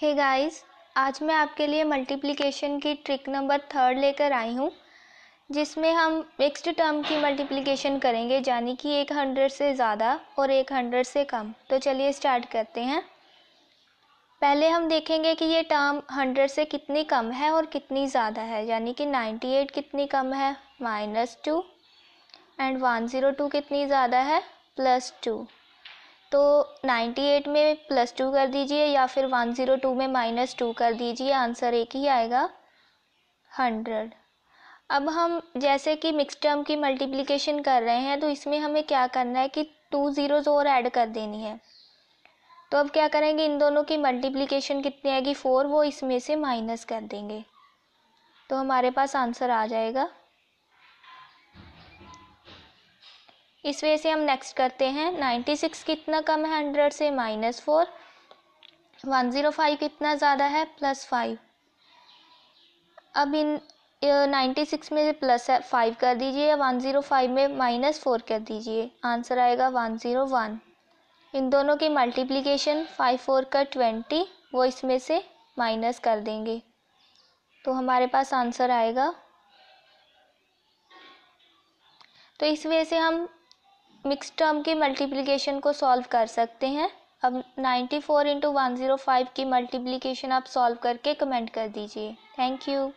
हे hey guys आज मैं आपके लिए मल्टीप्लिकेशन की ट्रिक नंबर थर्ड लेकर आई हूँ जिसमें हम मिक्सड टर्म की मल्टीप्लिकेशन करेंगे यानी कि एक हंड्रेड से ज़्यादा और एक हंड्रेड से कम तो चलिए स्टार्ट करते हैं पहले हम देखेंगे कि ये टर्म हंड्रेड से कितनी कम है और कितनी ज़्यादा है यानी कि नाइन्टी एट कितनी कम है minus two and one zero two कितनी ज़्यादा है प्लस टू तो 98 में प्लस टू कर दीजिए या फिर 102 में माइनस टू कर दीजिए आंसर एक ही आएगा 100 अब हम जैसे कि मिक्स टर्म की मल्टीप्लिकेशन कर रहे हैं तो इसमें हमें क्या करना है कि टू ज़ीरोज़ और ऐड कर देनी है तो अब क्या करेंगे इन दोनों की मल्टीप्लिकेशन कितनी आएगी फ़ोर वो इसमें से माइनस कर देंगे तो हमारे पास आंसर आ जाएगा इस वे से हम नेक्स्ट करते हैं नाइन्टी सिक्स कितना कम है हंड्रेड से minus four one zero five कितना ज़्यादा है प्लस फाइव अब इन नाइन्टी सिक्स में प्लस है फाइव कर दीजिए या वन ज़ीरो फाइव में माइनस फोर कर दीजिए आंसर आएगा वन ज़ीरो वन इन दोनों की मल्टीप्लिकेशन फाइव फोर का ट्वेंटी वो इसमें से माइनस कर देंगे तो हमारे पास आंसर आएगा तो इस वजह से हम मिक्स टर्म की मल्टीप्लिकेशन को सॉल्व कर सकते हैं अब 94 four into one zero five की मल्टीप्लिकेशन आप सॉल्व करके कमेंट कर दीजिए थैंक यू